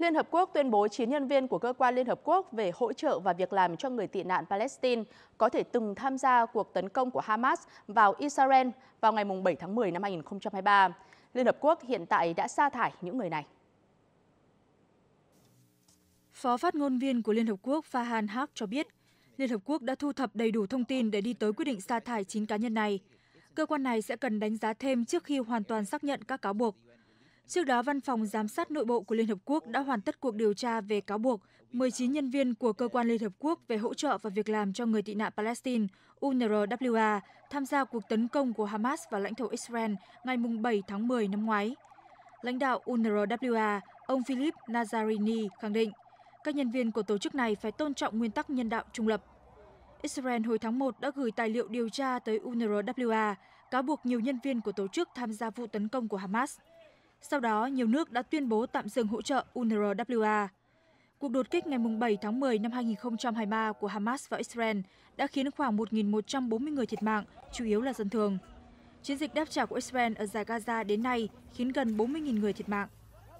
Liên Hợp Quốc tuyên bố 9 nhân viên của cơ quan Liên Hợp Quốc về hỗ trợ và việc làm cho người tị nạn Palestine có thể từng tham gia cuộc tấn công của Hamas vào Israel vào ngày 7 tháng 10 năm 2023. Liên Hợp Quốc hiện tại đã sa thải những người này. Phó phát ngôn viên của Liên Hợp Quốc Fahan Haq cho biết, Liên Hợp Quốc đã thu thập đầy đủ thông tin để đi tới quyết định sa thải 9 cá nhân này. Cơ quan này sẽ cần đánh giá thêm trước khi hoàn toàn xác nhận các cáo buộc. Trước đó, Văn phòng Giám sát Nội bộ của Liên Hợp Quốc đã hoàn tất cuộc điều tra về cáo buộc 19 nhân viên của Cơ quan Liên Hợp Quốc về hỗ trợ và việc làm cho người tị nạn Palestine UNRWA tham gia cuộc tấn công của Hamas vào lãnh thổ Israel ngày 7 tháng 10 năm ngoái. Lãnh đạo UNRWA, ông Philip Nazarini khẳng định, các nhân viên của tổ chức này phải tôn trọng nguyên tắc nhân đạo trung lập. Israel hồi tháng 1 đã gửi tài liệu điều tra tới UNRWA, cáo buộc nhiều nhân viên của tổ chức tham gia vụ tấn công của Hamas – sau đó, nhiều nước đã tuyên bố tạm dừng hỗ trợ UNRWA. Cuộc đột kích ngày 7 tháng 10 năm 2023 của Hamas vào Israel đã khiến khoảng 1.140 người thiệt mạng, chủ yếu là dân thường. Chiến dịch đáp trả của Israel ở giải Gaza đến nay khiến gần 40.000 người thiệt mạng.